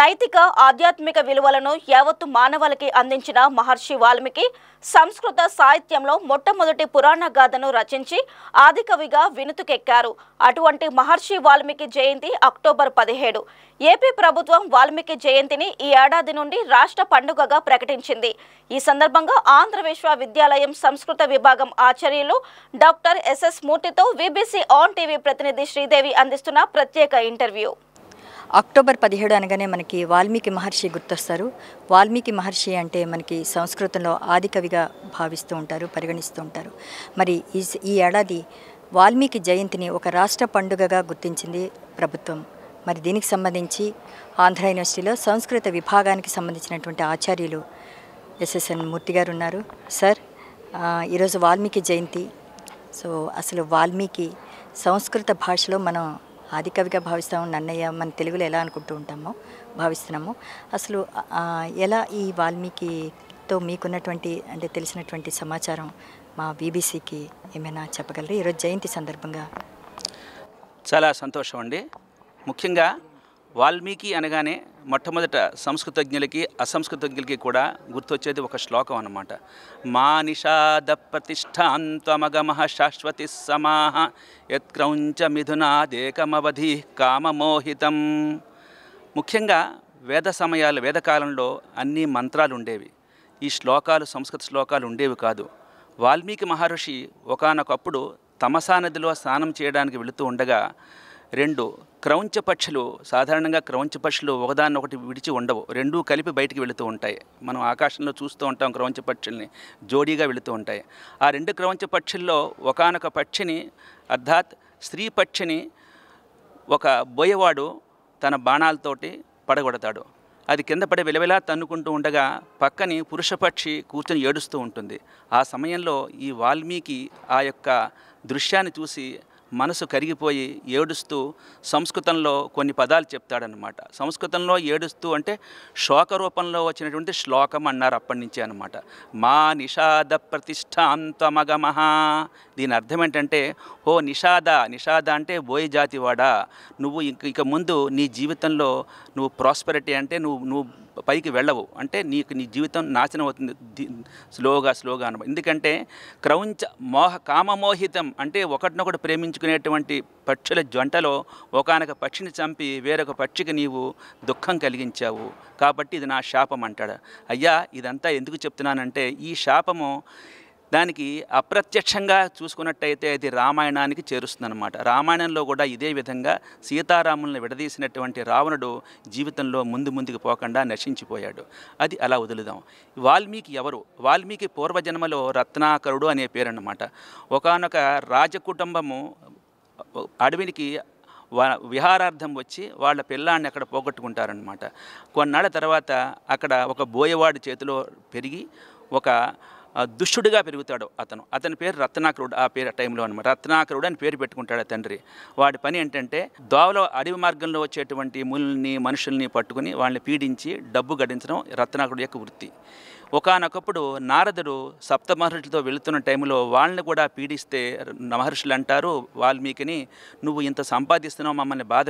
నైతిక ఆధ్యాత్మిక విలువలను యావత్తు మానవాళికి అందించిన మహర్షి వాల్మీకి సంస్కృత సాహిత్యంలో మొట్టమొదటి పురాణ గాథను రచించి ఆదికవిగా వినుతుకెక్కారు అటువంటి మహర్షి వాల్మీకి జయంతి అక్టోబర్ పదిహేడు ఏపీ ప్రభుత్వం వాల్మీకి జయంతిని ఈ ఏడాది నుండి రాష్ట్ర పండుగగా ప్రకటించింది ఈ సందర్భంగా ఆంధ్ర విశ్వవిద్యాలయం సంస్కృత విభాగం ఆచార్యులు డాక్టర్ ఎస్ఎస్ మూర్తితో విబిసి ఆన్ టీవీ ప్రతినిధి శ్రీదేవి అందిస్తున్న ప్రత్యేక ఇంటర్వ్యూ అక్టోబర్ పదిహేడు అనగానే మనకి వాల్మీకి మహర్షి గుర్తొస్తారు వాల్మీకి మహర్షి అంటే మనకి సంస్కృతంలో ఆదికవిగా భావిస్తూ ఉంటారు పరిగణిస్తూ ఉంటారు మరి ఈ ఈ ఏడాది వాల్మీకి జయంతిని ఒక రాష్ట్ర పండుగగా గుర్తించింది ప్రభుత్వం మరి దీనికి సంబంధించి ఆంధ్ర యూనివర్సిటీలో సంస్కృత విభాగానికి సంబంధించినటువంటి ఆచార్యులు ఎస్ఎస్ఎన్ మూర్తి గారు ఉన్నారు సార్ ఈరోజు వాల్మీకి జయంతి సో అసలు వాల్మీకి సంస్కృత భాషలో మనం ఆదికవిగా భావిస్తాము నన్నయ్య మన తెలుగులో ఎలా అనుకుంటూ ఉంటామో భావిస్తున్నాము అసలు ఎలా ఈ వాల్మీకితో మీకున్నటువంటి అంటే తెలిసినటువంటి సమాచారం మా బీబీసీకి ఏమైనా చెప్పగలరు ఈరోజు జయంతి సందర్భంగా చాలా సంతోషం అండి ముఖ్యంగా వాల్మీకి అనగానే మొట్టమొదట సంస్కృతజ్ఞులకి అసంస్కృతజ్ఞులకి కూడా గుర్తొచ్చేది ఒక శ్లోకం అనమాట మా నిషాద ప్రతిష్టాంత్వమగమ శాశ్వతి సమాహ యత్క్రౌంచ మిథునాదేకమవధి కామమోహితం ముఖ్యంగా వేద సమయాలు వేదకాలంలో అన్ని మంత్రాలు ఉండేవి ఈ శ్లోకాలు సంస్కృత శ్లోకాలు ఉండేవి కాదు వాల్మీకి మహర్షి ఒకనొకప్పుడు తమసా నదిలో స్నానం చేయడానికి వెళుతూ ఉండగా రెండు క్రౌంచ పక్షులు సాధారణంగా క్రౌంచ పక్షులు ఒకదాన్నొకటి విడిచి ఉండవు రెండూ కలిపి బయటికి వెళుతూ ఉంటాయి మనం ఆకాశంలో చూస్తూ ఉంటాం క్రౌంచ పక్షుల్ని జోడీగా వెళుతూ ఉంటాయి ఆ రెండు క్రౌంచ పక్షుల్లో ఒకనొక పక్షిని అర్థాత్ స్త్రీ పక్షిని ఒక బోయవాడు తన బాణాలతోటి పడగొడతాడు అది కింద పడి విలవిలా తన్నుకుంటూ ఉండగా పక్కని పురుషపక్షి కూర్చొని ఏడుస్తూ ఉంటుంది ఆ సమయంలో ఈ వాల్మీకి ఆ యొక్క దృశ్యాన్ని చూసి మనసు కరిగిపోయి ఏడుస్తూ సంస్కృతంలో కొన్ని పదాలు చెప్తాడనమాట సంస్కృతంలో ఏడుస్తూ అంటే శ్లోక రూపంలో వచ్చినటువంటి శ్లోకం అన్నారు అప్పటి నుంచే అనమాట మా నిషాద ప్రతిష్టాంతమగమహ దీని అర్థం ఏంటంటే ఓ నిషాద నిషాద అంటే బోయి జాతివాడా నువ్వు ఇంక ఇక ముందు నీ జీవితంలో నువ్వు ప్రాస్పెరిటీ అంటే నువ్వు నువ్వు పైకి వెళ్ళవు అంటే నీకు నీ జీవితం నాశనం అవుతుంది స్లోగా స్లోగా అనుభవం ఎందుకంటే క్రౌంచ మోహ కామమోహితం అంటే ఒకటినొకటి ప్రేమించుకునేటువంటి పక్షుల జంటలో ఒకనొక పక్షిని చంపి వేరొక పక్షికి నీవు దుఃఖం కలిగించావు కాబట్టి ఇది నా శాపం అంటాడు అయ్యా ఇదంతా ఎందుకు చెప్తున్నానంటే ఈ శాపము దానికి అప్రత్యక్షంగా చూసుకున్నట్టయితే అది రామాయణానికి చేరుస్తుంది అనమాట రామాయణంలో కూడా ఇదే విధంగా సీతారాములను విడదీసినటువంటి రావణుడు జీవితంలో ముందు ముందుకు పోకుండా నశించిపోయాడు అది అలా వదులుదాం వాల్మీకి ఎవరు వాల్మీకి పూర్వజన్మలో రత్నాకరుడు అనే పేరన్నమాట ఒకనొక రాజకుటుంబము అడవినికి విహారార్థం వచ్చి వాళ్ళ పిల్లాన్ని అక్కడ పోగొట్టుకుంటారనమాట కొన్నాళ్ళ తర్వాత అక్కడ ఒక బోయవాడి చేతిలో పెరిగి ఒక దుష్టుడిగా పెరుగుతాడు అతను అతని పేరు రత్నాకరుడు ఆ పేరు టైంలో అనమాట రత్నాకరుడు అని పేరు పెట్టుకుంటాడు తండ్రి వాడి పని ఏంటంటే దోవలో అడవి మార్గంలో వచ్చేటువంటి ముల్ని మనుషుల్ని పట్టుకుని వాళ్ళని పీడించి డబ్బు గడించడం రత్నాకరుడు యొక్క వృత్తి ఒకనొకప్పుడు నారదుడు సప్త మహర్షులతో వెళుతున్న టైంలో వాళ్ళని కూడా పీడిస్తే మహర్షులు అంటారు వాల్మీకిని నువ్వు ఇంత సంపాదిస్తున్నావు మమ్మల్ని బాధ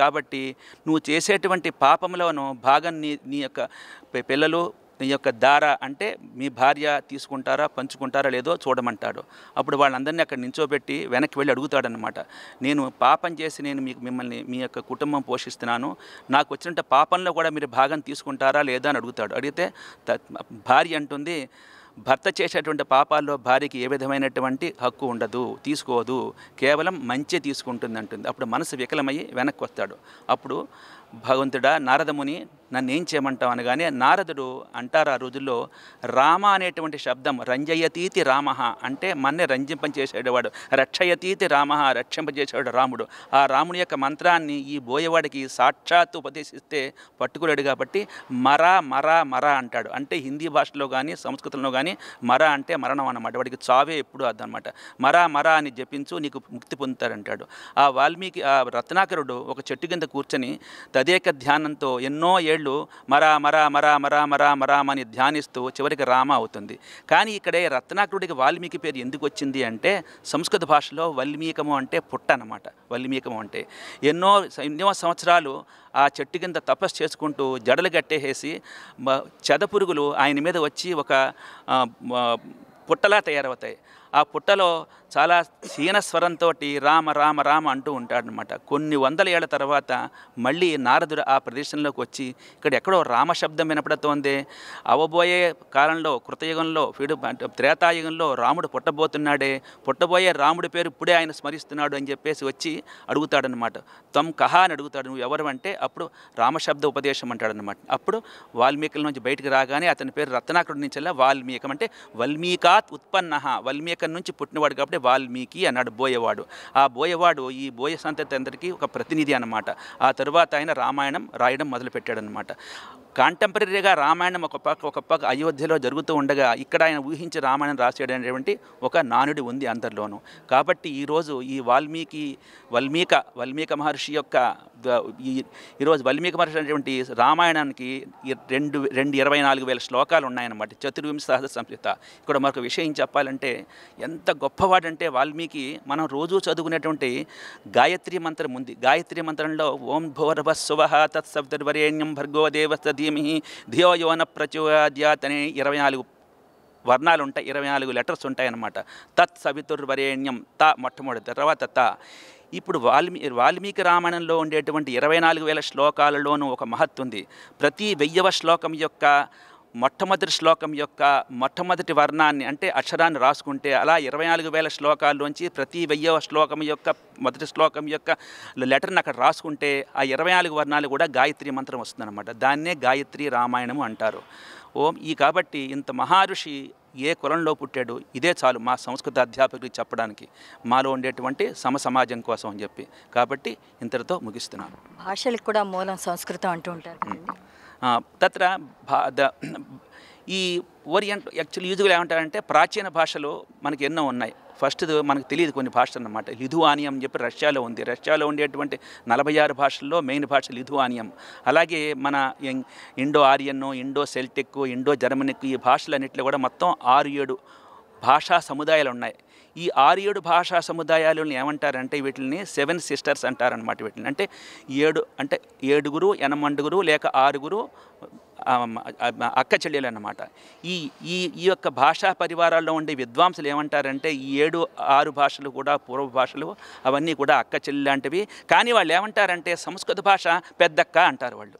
కాబట్టి నువ్వు చేసేటువంటి పాపంలోనూ భాగం నీ నీ యొక్క పిల్లలు నీ యొక్క దార అంటే మీ భార్య తీసుకుంటారా పంచుకుంటారా లేదో చూడమంటాడు అప్పుడు వాళ్ళందరినీ అక్కడ నించోబెట్టి వెనక్కి వెళ్ళి అడుగుతాడనమాట నేను పాపం చేసి నేను మీకు మిమ్మల్ని మీ యొక్క కుటుంబం పోషిస్తున్నాను నాకు వచ్చిన పాపంలో కూడా మీరు భాగం తీసుకుంటారా లేదా అని అడుగుతాడు అడిగితే భార్య అంటుంది భర్త చేసేటువంటి పాపాల్లో భార్యకి ఏ విధమైనటువంటి హక్కు ఉండదు తీసుకోదు కేవలం మంచి తీసుకుంటుంది అంటుంది అప్పుడు మనసు వికలమై వెనక్కి వస్తాడు అప్పుడు భగవంతుడా నారదముని నన్ను ఏం చేయమంటావు అనగానే నారదుడు అంటారు ఆ రోజుల్లో రామ అనేటువంటి శబ్దం రంజయతీతి రామ అంటే మన్నే రంజింపచేసేవాడు రక్షయతీతి రామ రక్షింపజేసేవాడు రాముడు ఆ రాముని యొక్క మంత్రాన్ని ఈ బోయవాడికి సాక్షాత్ ఉపదేశిస్తే పట్టుకులేడు కాబట్టి మర మర మర అంటాడు అంటే హిందీ భాషలో కానీ సంస్కృతంలో కానీ మర అంటే మరణం అన్నమాట వాడికి చావే ఎప్పుడు అదనమాట మర మర అని జపించు నీకు ముక్తి పొందుతారంటాడు ఆ వాల్మీకి ఆ రత్నాకరుడు ఒక చెట్టు కింద కూర్చొని తదేక ధ్యానంతో ఎన్నో ఏ ఏళ్ళు మరా మరా మరా మరా మరా మరామ్ అని ధ్యానిస్తూ చివరికి రామ అవుతుంది కానీ ఇక్కడే రత్నాకరుడికి వాల్మీకి పేరు ఎందుకు వచ్చింది అంటే సంస్కృత భాషలో వల్మీకము అంటే పుట్ట అనమాట వల్మీకము అంటే ఎన్నో ఎన్నో సంవత్సరాలు ఆ చెట్టు కింద తపస్సు చేసుకుంటూ జడలు కట్టేసేసి చెద పురుగులు ఆయన మీద వచ్చి ఒక పుట్టలా తయారవుతాయి ఆ పుట్టలో చాలా హీనస్వరంతో రామ రామ రామ అంటూ ఉంటాడనమాట కొన్ని వందల ఏళ్ల తర్వాత మళ్ళీ నారదుడు ఆ ప్రదేశంలోకి వచ్చి ఇక్కడ ఎక్కడో రామశబ్దం వినపడుతోంది అవబోయే కాలంలో కృతయుగంలో ఫీడు త్రేతాయుగంలో రాముడు పుట్టబోతున్నాడే పుట్టబోయే రాముడి పేరు ఇప్పుడే ఆయన స్మరిస్తున్నాడు అని చెప్పేసి వచ్చి అడుగుతాడనమాట తమ్ కహా అని అడుగుతాడు నువ్వు ఎవరు అంటే అప్పుడు రామశబ్ద ఉపదేశం అంటాడనమాట అప్పుడు వాల్మీకుల నుంచి బయటకు రాగానే అతని పేరు రత్నాకుడి నుంచి వాల్మీకం అంటే వల్మీకాత్ ఉత్పన్న వల్మీక నాయకుని నుంచి పుట్టినవాడు కాబట్టి వాల్మీకి అన్నాడు బోయవాడు ఆ బోయవాడు ఈ బోయ సంతతి అందరికీ ఒక ప్రతినిధి అనమాట ఆ తర్వాత ఆయన రామాయణం రాయడం మొదలుపెట్టాడనమాట కాంటెంపరీగా రామాయణం ఒక పక్క ఒక పక్క అయోధ్యలో జరుగుతూ ఉండగా ఇక్కడ ఆయన ఊహించి రామాయణం రాసేటటువంటి ఒక నానుడి ఉంది అందరిలోనూ కాబట్టి ఈరోజు ఈ వాల్మీకి వల్మీక వల్మీక మహర్షి యొక్క ఈరోజు వల్మీక మహర్షి అనేటువంటి రామాయణానికి రెండు రెండు ఇరవై నాలుగు వేల శ్లోకాలు ఉన్నాయన్నమాట చతుర్వింశ సహజ సంహిత ఇక్కడ మరొక విషయం చెప్పాలంటే ఎంత గొప్పవాడంటే వాల్మీకి మనం రోజు చదువుకునేటువంటి గాయత్రి మంత్రం ఉంది గాయత్రి మంత్రంలో ఓం భోరభ శుభ తత్సబ్దర్వరేణ్యం భర్గోదేవస్తీ మధ్యమి ధియోయోన యోన ఇరవై నాలుగు వర్ణాలు ఉంటాయి ఇరవై నాలుగు లెటర్స్ ఉంటాయన్నమాట తత్ సవితుర్వరేణ్యం త మొట్టమొదటి తర్వాత త ఇప్పుడు వాల్మీ వాల్మీకి రామాయణంలో ఉండేటువంటి ఇరవై నాలుగు వేల శ్లోకాలలోనూ ఒక మహత్తు ఉంది ప్రతి వెయ్యవ శ్లోకం యొక్క మొట్టమొదటి శ్లోకం యొక్క మొట్టమొదటి వర్ణాన్ని అంటే అక్షరాన్ని రాసుకుంటే అలా ఇరవై నాలుగు వేల శ్లోకాల్లోంచి ప్రతి వెయ్యవ శ్లోకం యొక్క మొదటి శ్లోకం యొక్క లెటర్ని అక్కడ రాసుకుంటే ఆ ఇరవై నాలుగు వర్ణాలు కూడా గాయత్రి మంత్రం వస్తుందన్నమాట దాన్నే గాయత్రి రామాయణము అంటారు ఓం ఈ కాబట్టి ఇంత మహర్షి ఏ కులంలో పుట్టాడు ఇదే చాలు మా సంస్కృత అధ్యాపకులు చెప్పడానికి మాలో ఉండేటువంటి సమ సమాజం కోసం అని చెప్పి కాబట్టి ఇంతటితో ముగిస్తున్నాను భాషలకు కూడా మూలం సంస్కృతం అంటూ ఉంటారు తత్ర భా ద ఈ ఓరియంట్ యాక్చువల్ యూజువల్ ఏమంటారంటే ప్రాచీన భాషలు మనకి ఎన్నో ఉన్నాయి ఫస్ట్ మనకు తెలియదు కొన్ని భాషలు అన్నమాట లిధువానియం అని చెప్పి రష్యాలో ఉంది రష్యాలో ఉండేటువంటి నలభై ఆరు భాషల్లో మెయిన్ భాష లిధువానియం అలాగే మన Indo Aryan Indo Celtic Indo Germanic ఈ భాషలన్నింటిలో కూడా మొత్తం ఆరు ఏడు భాషా సముదాయాలు ఉన్నాయి ఈ ఆరు ఏడు భాషా సముదాయాలు ఏమంటారంటే వీటిని సెవెన్ సిస్టర్స్ అంటారనమాట వీటిని అంటే ఏడు అంటే ఏడుగురు ఎనమండుగురు లేక ఆరుగురు అక్క చెల్లెలు అన్నమాట ఈ ఈ ఈ యొక్క భాషా పరివారాల్లో ఉండే విద్వాంసులు ఏమంటారంటే ఈ ఏడు ఆరు భాషలు కూడా పూర్వ భాషలు అవన్నీ కూడా అక్క చెల్లెలు లాంటివి కానీ వాళ్ళు ఏమంటారంటే సంస్కృత భాష పెద్దక్క అంటారు వాళ్ళు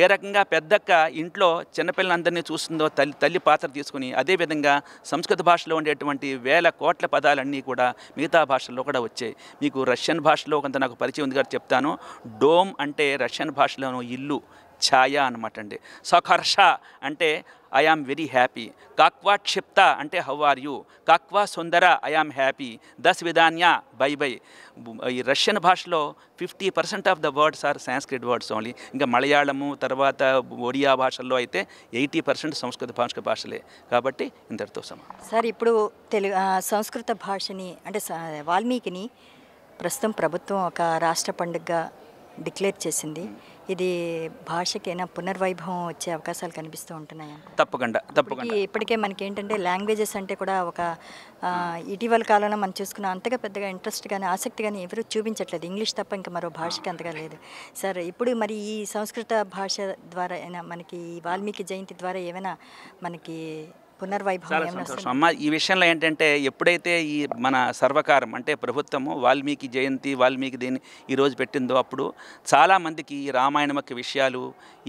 ఏ రకంగా పెద్దక్క ఇంట్లో చిన్నపిల్లలందరినీ చూస్తుందో తల్లి తల్లి పాత్ర తీసుకుని అదేవిధంగా సంస్కృత భాషలో ఉండేటువంటి వేల కోట్ల పదాలన్నీ కూడా మిగతా భాషల్లో కూడా వచ్చాయి మీకు రష్యన్ భాషలో కొంత నాకు పరిచయం ఉంది కాబట్టి చెప్తాను డోమ్ అంటే రష్యన్ భాషలోను ఇల్లు ఛాయ అనమాట అండి సకర్ష అంటే ఐ ఆమ్ వెరీ హ్యాపీ కాక్వా క్షిప్త అంటే హౌ ఆర్ యూ కాక్వా సుందర ఐ ఆమ్ హ్యాపీ దస్ విధాన్య బై బై ఈ రష్యన్ భాషలో fifty percent of the words are Sanskrit words only ఇంకా మలయాళము తర్వాత ఒడియా భాషల్లో అయితే ఎయిటీ పర్సెంట్ సంస్కృత భాష భాషలే కాబట్టి ఇంతటితో సమా సార్ ఇప్పుడు తెలుగు సంస్కృత భాషని అంటే వాల్మీకిని ప్రస్తుతం ప్రభుత్వం ఒక రాష్ట్ర పండుగగా డిక్లేర్ చేసింది ఇది భాషకి ఏమైనా పునర్వైభవం వచ్చే అవకాశాలు కనిపిస్తూ ఉంటున్నాయి తప్పకుండా తప్పకుండా ఇప్పటికే మనకి ఏంటంటే లాంగ్వేజెస్ అంటే కూడా ఒక ఇటీవల కాలంలో మనం చూసుకున్న అంతగా పెద్దగా ఇంట్రెస్ట్ కానీ ఆసక్తి కానీ ఎవరూ చూపించట్లేదు ఇంగ్లీష్ తప్ప ఇంకా మరో భాషకి అంతగా లేదు సార్ ఇప్పుడు మరి ఈ సంస్కృత భాష ద్వారా మనకి వాల్మీకి జయంతి ద్వారా ఏమైనా మనకి పునర్వైభవం అమ్మ ఈ విషయంలో ఏంటంటే ఎప్పుడైతే ఈ మన సర్వకారం అంటే ప్రభుత్వము వాల్మీకి జయంతి వాల్మీకి దీన్ని ఈరోజు పెట్టిందో అప్పుడు చాలామందికి ఈ రామాయణం యొక్క విషయాలు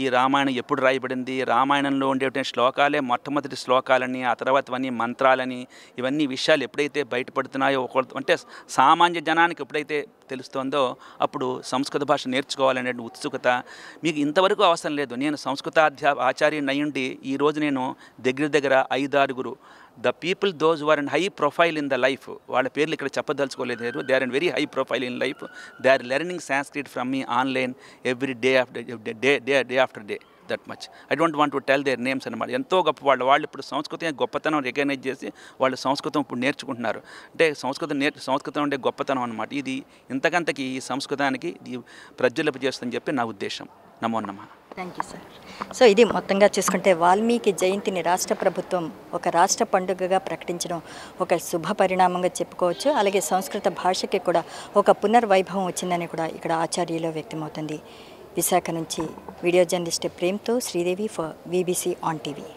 ఈ రామాయణం ఎప్పుడు రాయబడింది రామాయణంలో ఉండేటువంటి శ్లోకాలే మొట్టమొదటి శ్లోకాలని ఆ తర్వాతవన్నీ మంత్రాలని ఇవన్నీ విషయాలు ఎప్పుడైతే బయటపడుతున్నాయో ఒక అంటే సామాన్య జనానికి ఎప్పుడైతే తెలుస్తోందో అప్పుడు సంస్కృత భాష నేర్చుకోవాలనే ఉత్సుకత మీకు ఇంతవరకు అవసరం లేదు నేను సంస్కృతాధ్యా ఆచార్యుని అయ్యుండి ఈరోజు నేను దగ్గర దగ్గర ఐదారుగురు the people those were and high profile in the life వాళ్ళ పేర్లు ఇక్కడ చెప్పదలుచుకోలేదు they are and very high profile in life they are learning Sanskrit from me online every day after day day day after day that much I don't want to tell their names అనమాట ఎంతో గొప్ప వాళ్ళు వాళ్ళు ఇప్పుడు సంస్కృతం గొప్పతనం recognise చేసి వాళ్ళు సంస్కృతం ఇప్పుడు నేర్చుకుంటున్నారు అంటే సంస్కృతం నేర్ సంస్కృతం ఉండే గొప్పతనం అనమాట ఇది ఇంతకంతకి ఈ సంస్కృతానికి ఇది చేస్తుందని చెప్పి నా ఉద్దేశం నమో నమ్మ థ్యాంక్ యూ సార్ సో ఇది మొత్తంగా చూసుకుంటే వాల్మీకి జయంతిని రాష్ట్ర ప్రభుత్వం ఒక రాష్ట్ర పండుగగా ప్రకటించడం ఒక శుభ పరిణామంగా చెప్పుకోవచ్చు అలాగే సంస్కృత భాషకి కూడా ఒక పునర్వైభవం వచ్చిందని కూడా ఇక్కడ ఆచార్యులో వ్యక్తమవుతుంది విశాఖ నుంచి వీడియో జర్నలిస్ట్ ప్రేమ్తో Sridevi for BBC on TV